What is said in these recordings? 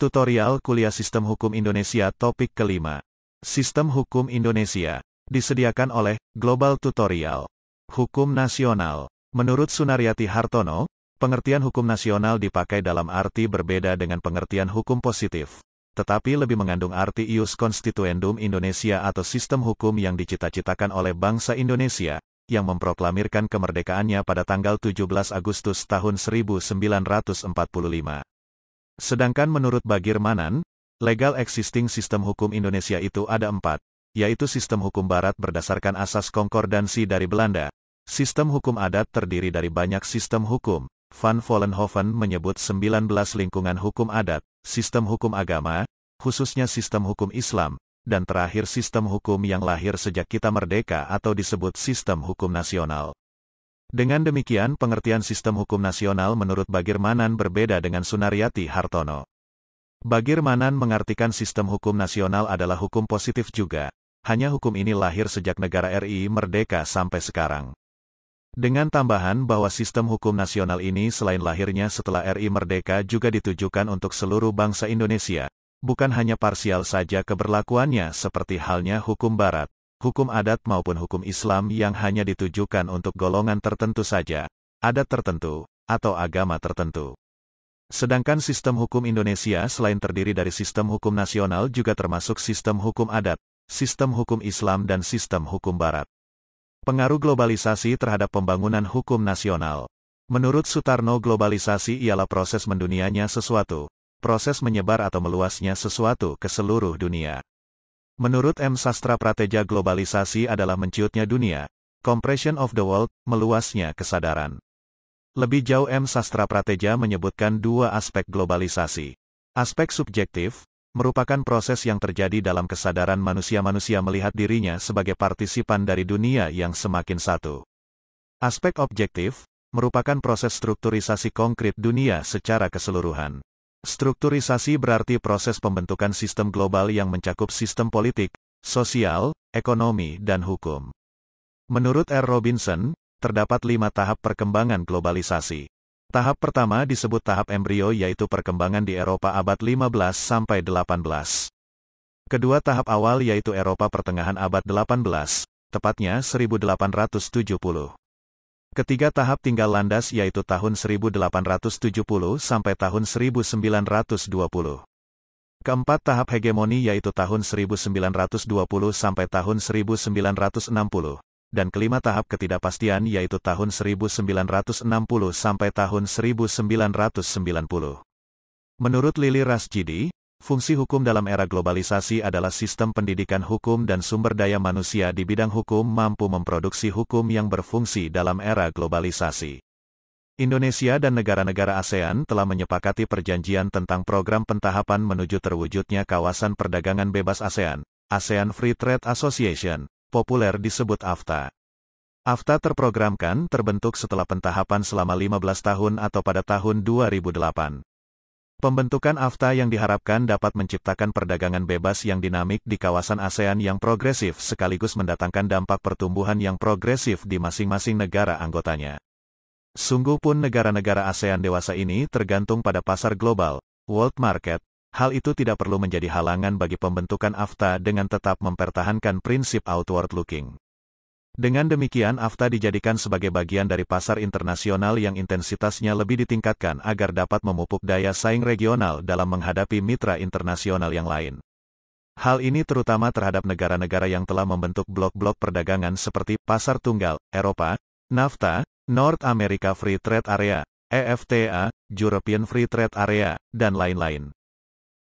Tutorial Kuliah Sistem Hukum Indonesia Topik kelima. Sistem Hukum Indonesia disediakan oleh Global Tutorial. Hukum Nasional Menurut Sunaryati Hartono, pengertian hukum nasional dipakai dalam arti berbeda dengan pengertian hukum positif tetapi lebih mengandung arti ius constituendum Indonesia atau sistem hukum yang dicita-citakan oleh bangsa Indonesia, yang memproklamirkan kemerdekaannya pada tanggal 17 Agustus tahun 1945. Sedangkan menurut Bagir Manan, legal existing sistem hukum Indonesia itu ada empat, yaitu sistem hukum barat berdasarkan asas konkordansi dari Belanda, sistem hukum adat terdiri dari banyak sistem hukum, Van Vollenhoven menyebut 19 lingkungan hukum adat, sistem hukum agama, khususnya sistem hukum Islam, dan terakhir sistem hukum yang lahir sejak kita merdeka atau disebut sistem hukum nasional. Dengan demikian pengertian sistem hukum nasional menurut Bagirmanan berbeda dengan Sunaryati Hartono. Bagirmanan mengartikan sistem hukum nasional adalah hukum positif juga, hanya hukum ini lahir sejak negara RI merdeka sampai sekarang. Dengan tambahan bahwa sistem hukum nasional ini selain lahirnya setelah RI Merdeka juga ditujukan untuk seluruh bangsa Indonesia, bukan hanya parsial saja keberlakuannya seperti halnya hukum barat, hukum adat maupun hukum Islam yang hanya ditujukan untuk golongan tertentu saja, adat tertentu, atau agama tertentu. Sedangkan sistem hukum Indonesia selain terdiri dari sistem hukum nasional juga termasuk sistem hukum adat, sistem hukum Islam dan sistem hukum barat. Pengaruh globalisasi terhadap pembangunan hukum nasional. Menurut Sutarno globalisasi ialah proses mendunianya sesuatu, proses menyebar atau meluasnya sesuatu ke seluruh dunia. Menurut M. Sastra Prateja globalisasi adalah menciutnya dunia, compression of the world, meluasnya kesadaran. Lebih jauh M. Sastra Prateja menyebutkan dua aspek globalisasi. Aspek subjektif, merupakan proses yang terjadi dalam kesadaran manusia-manusia melihat dirinya sebagai partisipan dari dunia yang semakin satu. Aspek objektif, merupakan proses strukturisasi konkret dunia secara keseluruhan. Strukturisasi berarti proses pembentukan sistem global yang mencakup sistem politik, sosial, ekonomi, dan hukum. Menurut R. Robinson, terdapat lima tahap perkembangan globalisasi. Tahap pertama disebut tahap embrio yaitu perkembangan di Eropa abad 15 sampai 18. Kedua tahap awal yaitu Eropa pertengahan abad 18, tepatnya 1870. Ketiga tahap tinggal landas yaitu tahun 1870 sampai tahun 1920. Keempat tahap hegemoni yaitu tahun 1920 sampai tahun 1960 dan kelima tahap ketidakpastian yaitu tahun 1960 sampai tahun 1990. Menurut Lili Rasjidi, fungsi hukum dalam era globalisasi adalah sistem pendidikan hukum dan sumber daya manusia di bidang hukum mampu memproduksi hukum yang berfungsi dalam era globalisasi. Indonesia dan negara-negara ASEAN telah menyepakati perjanjian tentang program pentahapan menuju terwujudnya kawasan perdagangan bebas ASEAN, ASEAN Free Trade Association, populer disebut AFTA. AFTA terprogramkan terbentuk setelah pentahapan selama 15 tahun atau pada tahun 2008. Pembentukan AFTA yang diharapkan dapat menciptakan perdagangan bebas yang dinamik di kawasan ASEAN yang progresif sekaligus mendatangkan dampak pertumbuhan yang progresif di masing-masing negara anggotanya. Sungguh pun negara-negara ASEAN dewasa ini tergantung pada pasar global, world market, Hal itu tidak perlu menjadi halangan bagi pembentukan AFTA dengan tetap mempertahankan prinsip outward looking. Dengan demikian AFTA dijadikan sebagai bagian dari pasar internasional yang intensitasnya lebih ditingkatkan agar dapat memupuk daya saing regional dalam menghadapi mitra internasional yang lain. Hal ini terutama terhadap negara-negara yang telah membentuk blok-blok perdagangan seperti Pasar Tunggal, Eropa, NAFTA, North America Free Trade Area, EFTA, European Free Trade Area, dan lain-lain.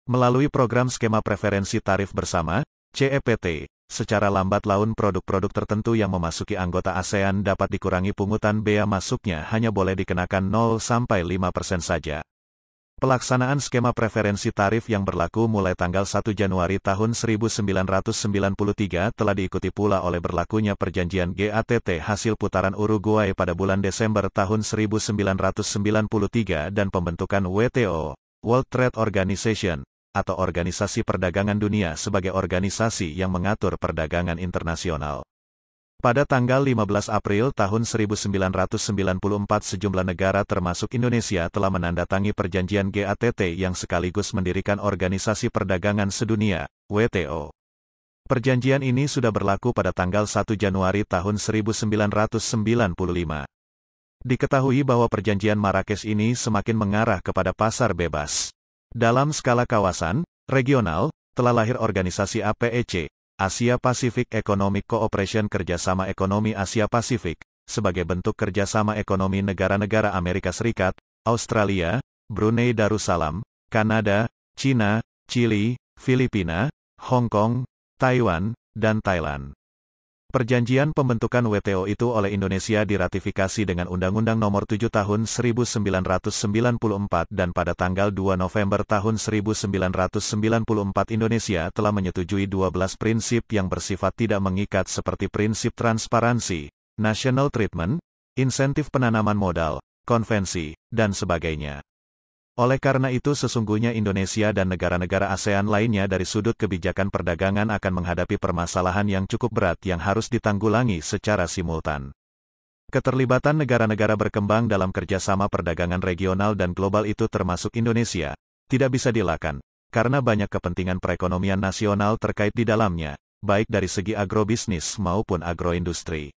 Melalui program skema preferensi tarif bersama, CEPT, secara lambat laun produk-produk tertentu yang memasuki anggota ASEAN dapat dikurangi pungutan bea masuknya hanya boleh dikenakan 0-5% saja. Pelaksanaan skema preferensi tarif yang berlaku mulai tanggal 1 Januari tahun 1993 telah diikuti pula oleh berlakunya perjanjian GATT hasil putaran Uruguay pada bulan Desember tahun 1993 dan pembentukan WTO, World Trade Organization, atau Organisasi Perdagangan Dunia sebagai organisasi yang mengatur perdagangan internasional. Pada tanggal 15 April tahun 1994 sejumlah negara termasuk Indonesia telah menandatangi perjanjian GATT yang sekaligus mendirikan Organisasi Perdagangan Sedunia, WTO. Perjanjian ini sudah berlaku pada tanggal 1 Januari tahun 1995. Diketahui bahwa perjanjian Marrakesh ini semakin mengarah kepada pasar bebas. Dalam skala kawasan, regional, telah lahir organisasi APEC, Asia Pacific Economic Cooperation Kerjasama Ekonomi Asia Pasifik, sebagai bentuk kerjasama ekonomi negara-negara Amerika Serikat, Australia, Brunei Darussalam, Kanada, China, Chile, Filipina, Hong Kong, Taiwan, dan Thailand. Perjanjian pembentukan WTO itu oleh Indonesia diratifikasi dengan Undang-Undang Nomor 7 Tahun 1994 dan pada tanggal 2 November tahun 1994 Indonesia telah menyetujui 12 prinsip yang bersifat tidak mengikat seperti prinsip transparansi, national treatment, insentif penanaman modal, konvensi, dan sebagainya. Oleh karena itu sesungguhnya Indonesia dan negara-negara ASEAN lainnya dari sudut kebijakan perdagangan akan menghadapi permasalahan yang cukup berat yang harus ditanggulangi secara simultan. Keterlibatan negara-negara berkembang dalam kerjasama perdagangan regional dan global itu termasuk Indonesia, tidak bisa dilakukan, karena banyak kepentingan perekonomian nasional terkait di dalamnya, baik dari segi agrobisnis maupun agroindustri.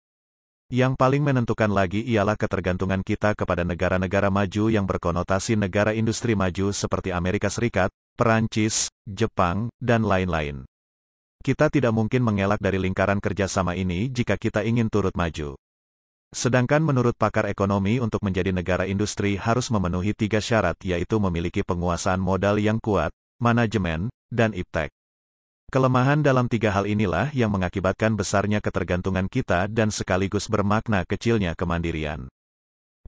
Yang paling menentukan lagi ialah ketergantungan kita kepada negara-negara maju yang berkonotasi negara industri maju seperti Amerika Serikat, Perancis, Jepang, dan lain-lain. Kita tidak mungkin mengelak dari lingkaran kerjasama ini jika kita ingin turut maju. Sedangkan menurut pakar ekonomi untuk menjadi negara industri harus memenuhi tiga syarat yaitu memiliki penguasaan modal yang kuat, manajemen, dan iptek. Kelemahan dalam tiga hal inilah yang mengakibatkan besarnya ketergantungan kita dan sekaligus bermakna kecilnya kemandirian.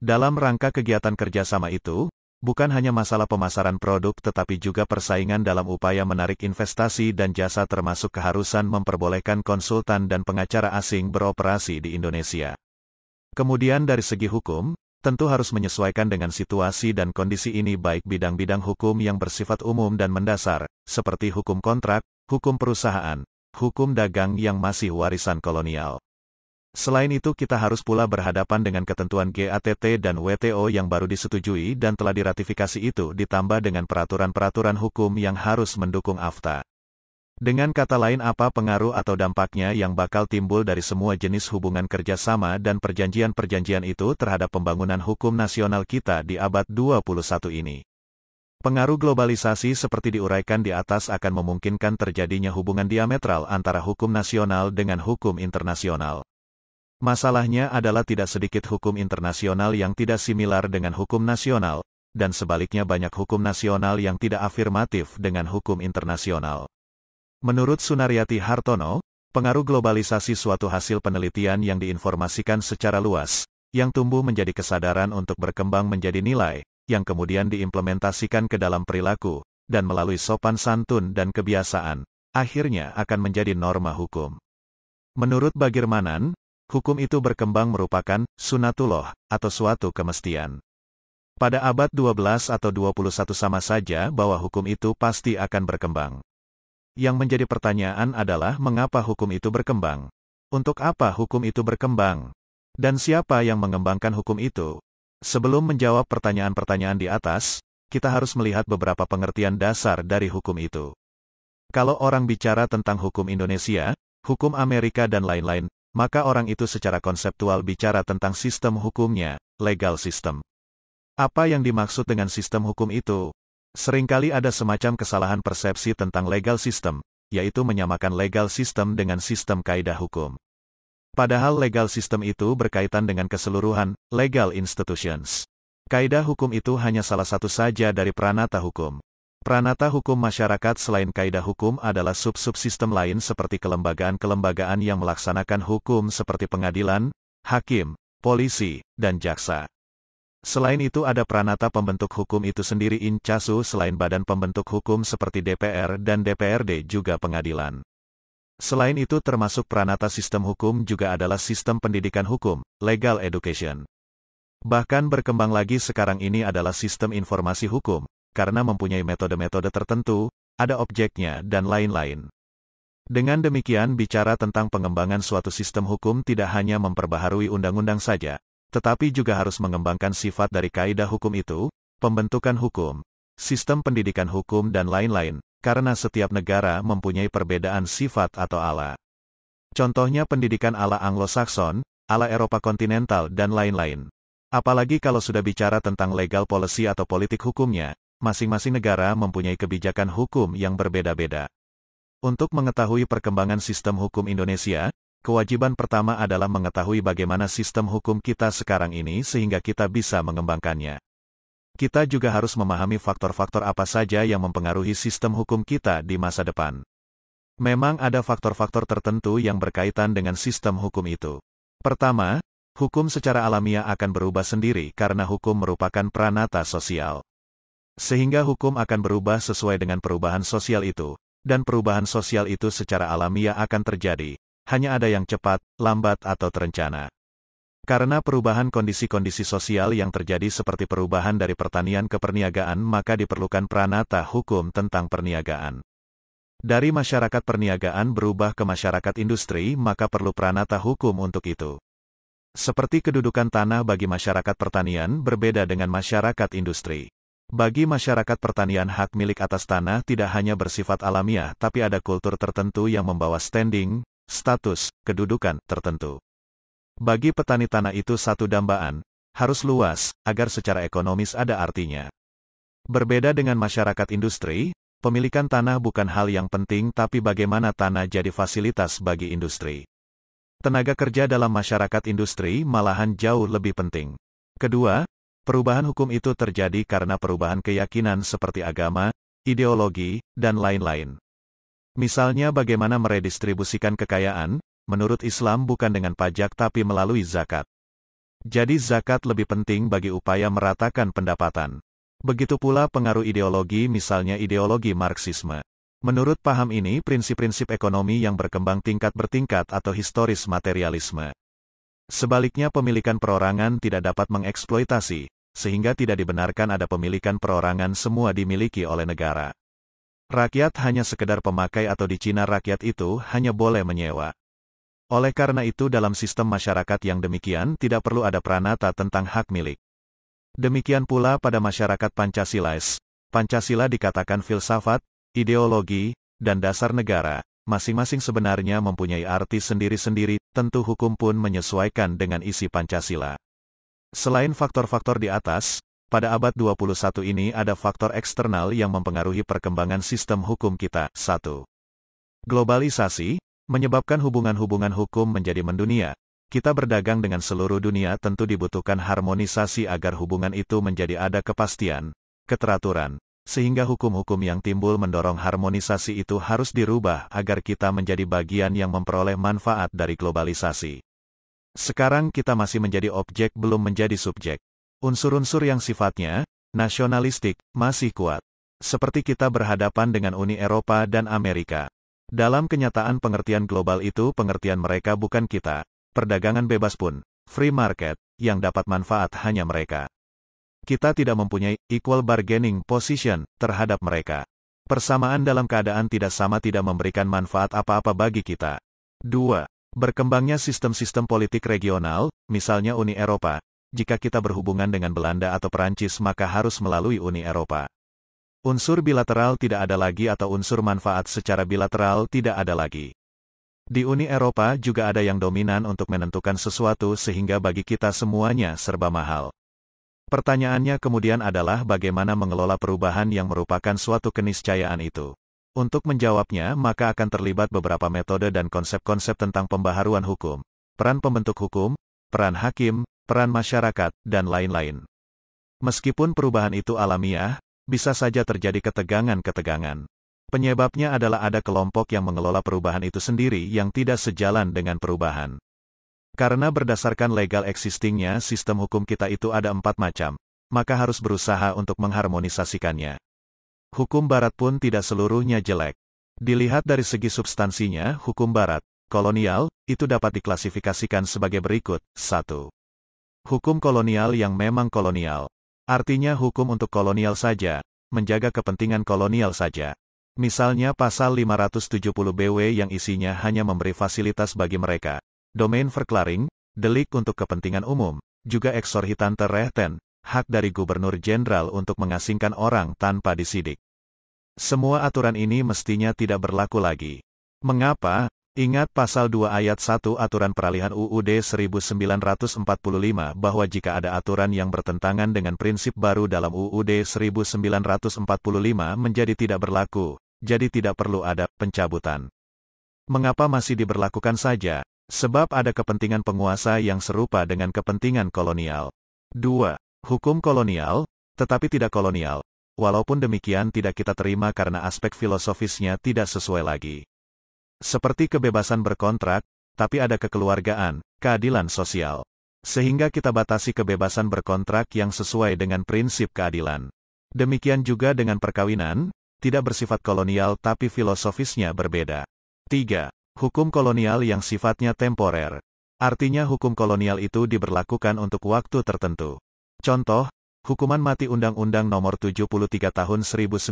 Dalam rangka kegiatan kerjasama itu, bukan hanya masalah pemasaran produk tetapi juga persaingan dalam upaya menarik investasi dan jasa termasuk keharusan memperbolehkan konsultan dan pengacara asing beroperasi di Indonesia. Kemudian dari segi hukum, tentu harus menyesuaikan dengan situasi dan kondisi ini baik bidang-bidang hukum yang bersifat umum dan mendasar, seperti hukum kontrak, hukum perusahaan, hukum dagang yang masih warisan kolonial. Selain itu kita harus pula berhadapan dengan ketentuan GATT dan WTO yang baru disetujui dan telah diratifikasi itu ditambah dengan peraturan-peraturan hukum yang harus mendukung AFTA. Dengan kata lain apa pengaruh atau dampaknya yang bakal timbul dari semua jenis hubungan kerjasama dan perjanjian-perjanjian itu terhadap pembangunan hukum nasional kita di abad 21 ini. Pengaruh globalisasi seperti diuraikan di atas akan memungkinkan terjadinya hubungan diametral antara hukum nasional dengan hukum internasional. Masalahnya adalah tidak sedikit hukum internasional yang tidak similar dengan hukum nasional, dan sebaliknya banyak hukum nasional yang tidak afirmatif dengan hukum internasional. Menurut Sunaryati Hartono, pengaruh globalisasi suatu hasil penelitian yang diinformasikan secara luas, yang tumbuh menjadi kesadaran untuk berkembang menjadi nilai, yang kemudian diimplementasikan ke dalam perilaku, dan melalui sopan santun dan kebiasaan, akhirnya akan menjadi norma hukum. Menurut Bagirmanan, hukum itu berkembang merupakan sunatullah, atau suatu kemestian. Pada abad 12 atau 21 sama saja bahwa hukum itu pasti akan berkembang. Yang menjadi pertanyaan adalah mengapa hukum itu berkembang? Untuk apa hukum itu berkembang? Dan siapa yang mengembangkan hukum itu? Sebelum menjawab pertanyaan-pertanyaan di atas, kita harus melihat beberapa pengertian dasar dari hukum itu. Kalau orang bicara tentang hukum Indonesia, hukum Amerika dan lain-lain, maka orang itu secara konseptual bicara tentang sistem hukumnya, legal system. Apa yang dimaksud dengan sistem hukum itu? Seringkali ada semacam kesalahan persepsi tentang legal system, yaitu menyamakan legal system dengan sistem kaidah hukum. Padahal legal system itu berkaitan dengan keseluruhan legal institutions. Kaidah hukum itu hanya salah satu saja dari pranata hukum. Pranata hukum masyarakat selain kaidah hukum adalah sub-subsistem lain seperti kelembagaan-kelembagaan yang melaksanakan hukum seperti pengadilan, hakim, polisi, dan jaksa. Selain itu ada pranata pembentuk hukum itu sendiri incasu selain badan pembentuk hukum seperti DPR dan DPRD juga pengadilan. Selain itu termasuk pranata sistem hukum juga adalah sistem pendidikan hukum, legal education. Bahkan berkembang lagi sekarang ini adalah sistem informasi hukum, karena mempunyai metode-metode tertentu, ada objeknya dan lain-lain. Dengan demikian bicara tentang pengembangan suatu sistem hukum tidak hanya memperbaharui undang-undang saja, tetapi juga harus mengembangkan sifat dari kaidah hukum itu, pembentukan hukum, sistem pendidikan hukum dan lain-lain, karena setiap negara mempunyai perbedaan sifat atau ala. Contohnya pendidikan ala Anglo-Saxon, ala Eropa kontinental dan lain-lain. Apalagi kalau sudah bicara tentang legal policy atau politik hukumnya, masing-masing negara mempunyai kebijakan hukum yang berbeda-beda. Untuk mengetahui perkembangan sistem hukum Indonesia, kewajiban pertama adalah mengetahui bagaimana sistem hukum kita sekarang ini sehingga kita bisa mengembangkannya kita juga harus memahami faktor-faktor apa saja yang mempengaruhi sistem hukum kita di masa depan. Memang ada faktor-faktor tertentu yang berkaitan dengan sistem hukum itu. Pertama, hukum secara alamiah akan berubah sendiri karena hukum merupakan pranata sosial. Sehingga hukum akan berubah sesuai dengan perubahan sosial itu, dan perubahan sosial itu secara alamiah akan terjadi. Hanya ada yang cepat, lambat atau terencana. Karena perubahan kondisi-kondisi sosial yang terjadi seperti perubahan dari pertanian ke perniagaan maka diperlukan pranata hukum tentang perniagaan. Dari masyarakat perniagaan berubah ke masyarakat industri maka perlu pranata hukum untuk itu. Seperti kedudukan tanah bagi masyarakat pertanian berbeda dengan masyarakat industri. Bagi masyarakat pertanian hak milik atas tanah tidak hanya bersifat alamiah tapi ada kultur tertentu yang membawa standing, status, kedudukan, tertentu. Bagi petani tanah itu satu dambaan, harus luas, agar secara ekonomis ada artinya. Berbeda dengan masyarakat industri, pemilikan tanah bukan hal yang penting tapi bagaimana tanah jadi fasilitas bagi industri. Tenaga kerja dalam masyarakat industri malahan jauh lebih penting. Kedua, perubahan hukum itu terjadi karena perubahan keyakinan seperti agama, ideologi, dan lain-lain. Misalnya bagaimana meredistribusikan kekayaan, menurut Islam bukan dengan pajak tapi melalui zakat. Jadi zakat lebih penting bagi upaya meratakan pendapatan. Begitu pula pengaruh ideologi misalnya ideologi marxisme. Menurut paham ini prinsip-prinsip ekonomi yang berkembang tingkat bertingkat atau historis materialisme. Sebaliknya pemilikan perorangan tidak dapat mengeksploitasi, sehingga tidak dibenarkan ada pemilikan perorangan semua dimiliki oleh negara. Rakyat hanya sekedar pemakai atau di Cina rakyat itu hanya boleh menyewa. Oleh karena itu dalam sistem masyarakat yang demikian tidak perlu ada pranata tentang hak milik. Demikian pula pada masyarakat pancasila Pancasila dikatakan filsafat, ideologi, dan dasar negara, masing-masing sebenarnya mempunyai arti sendiri-sendiri, tentu hukum pun menyesuaikan dengan isi Pancasila. Selain faktor-faktor di atas, pada abad 21 ini ada faktor eksternal yang mempengaruhi perkembangan sistem hukum kita. 1. Globalisasi, menyebabkan hubungan-hubungan hukum menjadi mendunia. Kita berdagang dengan seluruh dunia tentu dibutuhkan harmonisasi agar hubungan itu menjadi ada kepastian, keteraturan, sehingga hukum-hukum yang timbul mendorong harmonisasi itu harus dirubah agar kita menjadi bagian yang memperoleh manfaat dari globalisasi. Sekarang kita masih menjadi objek belum menjadi subjek. Unsur-unsur yang sifatnya nasionalistik masih kuat. Seperti kita berhadapan dengan Uni Eropa dan Amerika. Dalam kenyataan pengertian global itu pengertian mereka bukan kita, perdagangan bebas pun, free market, yang dapat manfaat hanya mereka. Kita tidak mempunyai equal bargaining position terhadap mereka. Persamaan dalam keadaan tidak sama tidak memberikan manfaat apa-apa bagi kita. 2. Berkembangnya sistem-sistem politik regional, misalnya Uni Eropa, jika kita berhubungan dengan Belanda atau Perancis maka harus melalui Uni Eropa. Unsur bilateral tidak ada lagi atau unsur manfaat secara bilateral tidak ada lagi. Di Uni Eropa juga ada yang dominan untuk menentukan sesuatu sehingga bagi kita semuanya serba mahal. Pertanyaannya kemudian adalah bagaimana mengelola perubahan yang merupakan suatu keniscayaan itu. Untuk menjawabnya maka akan terlibat beberapa metode dan konsep-konsep tentang pembaharuan hukum, peran pembentuk hukum, peran hakim, peran masyarakat, dan lain-lain. Meskipun perubahan itu alamiah, bisa saja terjadi ketegangan-ketegangan. Penyebabnya adalah ada kelompok yang mengelola perubahan itu sendiri yang tidak sejalan dengan perubahan. Karena berdasarkan legal existingnya sistem hukum kita itu ada empat macam, maka harus berusaha untuk mengharmonisasikannya. Hukum barat pun tidak seluruhnya jelek. Dilihat dari segi substansinya, hukum barat, kolonial, itu dapat diklasifikasikan sebagai berikut. 1. Hukum kolonial yang memang kolonial. Artinya hukum untuk kolonial saja, menjaga kepentingan kolonial saja. Misalnya pasal 570 BW yang isinya hanya memberi fasilitas bagi mereka. Domain verklaring, delik untuk kepentingan umum, juga eksorhitan terrehten, hak dari gubernur jenderal untuk mengasingkan orang tanpa disidik. Semua aturan ini mestinya tidak berlaku lagi. Mengapa? Ingat pasal 2 ayat 1 aturan peralihan UUD 1945 bahwa jika ada aturan yang bertentangan dengan prinsip baru dalam UUD 1945 menjadi tidak berlaku, jadi tidak perlu ada pencabutan. Mengapa masih diberlakukan saja? Sebab ada kepentingan penguasa yang serupa dengan kepentingan kolonial. 2. Hukum kolonial, tetapi tidak kolonial. Walaupun demikian tidak kita terima karena aspek filosofisnya tidak sesuai lagi. Seperti kebebasan berkontrak, tapi ada kekeluargaan, keadilan sosial. Sehingga kita batasi kebebasan berkontrak yang sesuai dengan prinsip keadilan. Demikian juga dengan perkawinan, tidak bersifat kolonial tapi filosofisnya berbeda. 3. Hukum kolonial yang sifatnya temporer. Artinya hukum kolonial itu diberlakukan untuk waktu tertentu. Contoh, hukuman mati Undang-Undang Nomor 73 Tahun 1958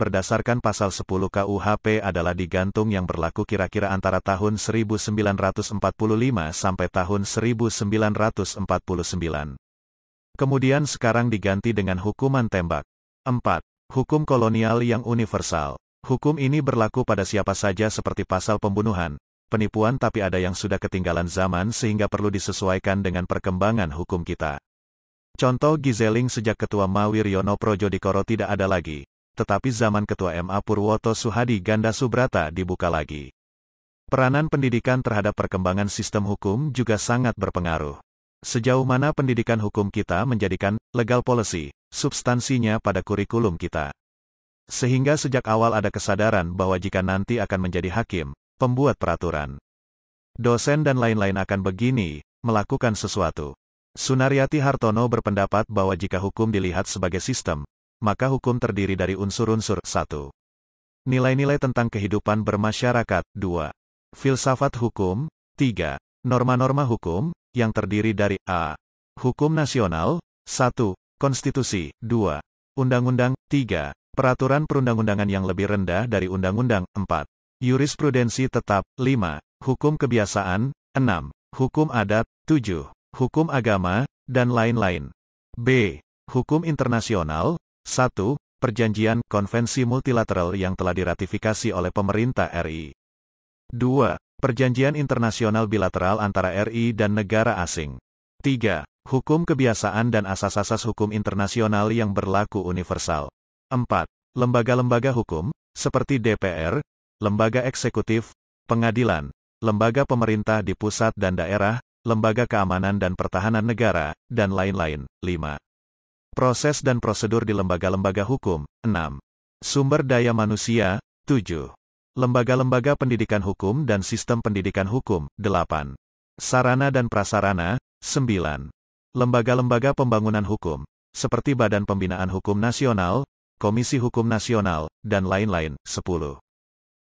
berdasarkan pasal 10 KUHP adalah digantung yang berlaku kira-kira antara tahun 1945 sampai tahun 1949. Kemudian sekarang diganti dengan hukuman tembak. 4. Hukum kolonial yang universal. Hukum ini berlaku pada siapa saja seperti pasal pembunuhan, penipuan tapi ada yang sudah ketinggalan zaman sehingga perlu disesuaikan dengan perkembangan hukum kita. Contoh Giseling sejak Ketua Mawir Yono Projo Dikoro tidak ada lagi tetapi zaman Ketua MA Purwoto Suhadi Ganda Subrata dibuka lagi. Peranan pendidikan terhadap perkembangan sistem hukum juga sangat berpengaruh. Sejauh mana pendidikan hukum kita menjadikan legal policy substansinya pada kurikulum kita. Sehingga sejak awal ada kesadaran bahwa jika nanti akan menjadi hakim, pembuat peraturan, dosen dan lain-lain akan begini, melakukan sesuatu. Sunaryati Hartono berpendapat bahwa jika hukum dilihat sebagai sistem, maka hukum terdiri dari unsur-unsur 1. Nilai-nilai tentang kehidupan bermasyarakat 2. Filsafat hukum 3. Norma-norma hukum, yang terdiri dari a. Hukum nasional 1. Konstitusi 2. Undang-undang 3. Peraturan perundang-undangan yang lebih rendah dari undang-undang 4. Yurisprudensi tetap 5. Hukum kebiasaan 6. Hukum adat 7. Hukum agama, dan lain-lain. B. Hukum internasional, 1. Perjanjian Konvensi Multilateral yang telah diratifikasi oleh pemerintah RI. 2. Perjanjian Internasional Bilateral antara RI dan negara asing. 3. Hukum kebiasaan dan asas-asas hukum internasional yang berlaku universal. 4. Lembaga-lembaga hukum, seperti DPR, lembaga eksekutif, pengadilan, lembaga pemerintah di pusat dan daerah, lembaga keamanan dan pertahanan negara, dan lain-lain. 5. Proses dan prosedur di lembaga-lembaga hukum, 6. Sumber daya manusia, 7. Lembaga-lembaga pendidikan hukum dan sistem pendidikan hukum, 8. Sarana dan prasarana, 9. Lembaga-lembaga pembangunan hukum, seperti Badan Pembinaan Hukum Nasional, Komisi Hukum Nasional, dan lain-lain, 10.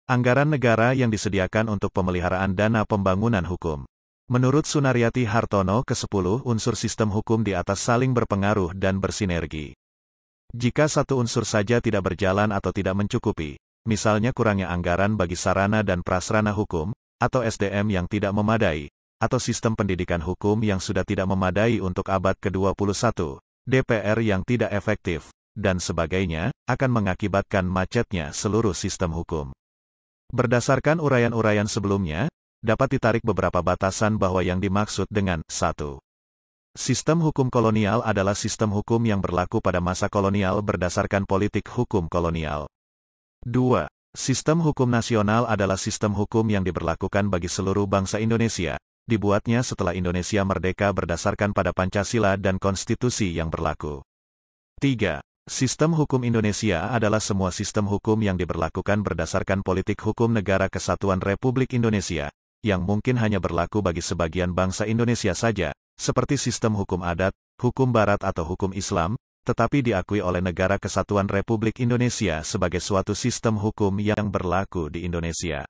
Anggaran negara yang disediakan untuk pemeliharaan dana pembangunan hukum. Menurut Sunaryati Hartono ke-10 unsur sistem hukum di atas saling berpengaruh dan bersinergi. Jika satu unsur saja tidak berjalan atau tidak mencukupi, misalnya kurangnya anggaran bagi sarana dan prasarana hukum, atau SDM yang tidak memadai, atau sistem pendidikan hukum yang sudah tidak memadai untuk abad ke-21, DPR yang tidak efektif, dan sebagainya, akan mengakibatkan macetnya seluruh sistem hukum. Berdasarkan uraian-uraian sebelumnya, dapat ditarik beberapa batasan bahwa yang dimaksud dengan satu Sistem hukum kolonial adalah sistem hukum yang berlaku pada masa kolonial berdasarkan politik hukum kolonial. 2. Sistem hukum nasional adalah sistem hukum yang diberlakukan bagi seluruh bangsa Indonesia, dibuatnya setelah Indonesia merdeka berdasarkan pada Pancasila dan konstitusi yang berlaku. 3. Sistem hukum Indonesia adalah semua sistem hukum yang diberlakukan berdasarkan politik hukum negara kesatuan Republik Indonesia, yang mungkin hanya berlaku bagi sebagian bangsa Indonesia saja, seperti sistem hukum adat, hukum barat atau hukum Islam, tetapi diakui oleh Negara Kesatuan Republik Indonesia sebagai suatu sistem hukum yang berlaku di Indonesia.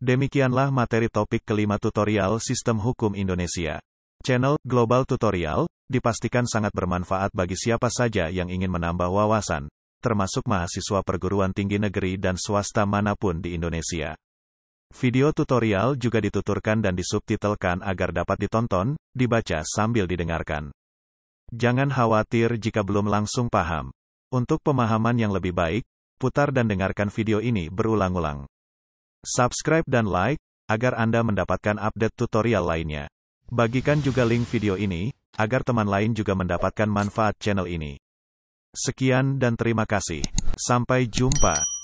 Demikianlah materi topik kelima tutorial Sistem Hukum Indonesia. Channel Global Tutorial dipastikan sangat bermanfaat bagi siapa saja yang ingin menambah wawasan, termasuk mahasiswa perguruan tinggi negeri dan swasta manapun di Indonesia. Video tutorial juga dituturkan dan disubtitelkan agar dapat ditonton, dibaca sambil didengarkan. Jangan khawatir jika belum langsung paham. Untuk pemahaman yang lebih baik, putar dan dengarkan video ini berulang-ulang. Subscribe dan like, agar Anda mendapatkan update tutorial lainnya. Bagikan juga link video ini, agar teman lain juga mendapatkan manfaat channel ini. Sekian dan terima kasih. Sampai jumpa.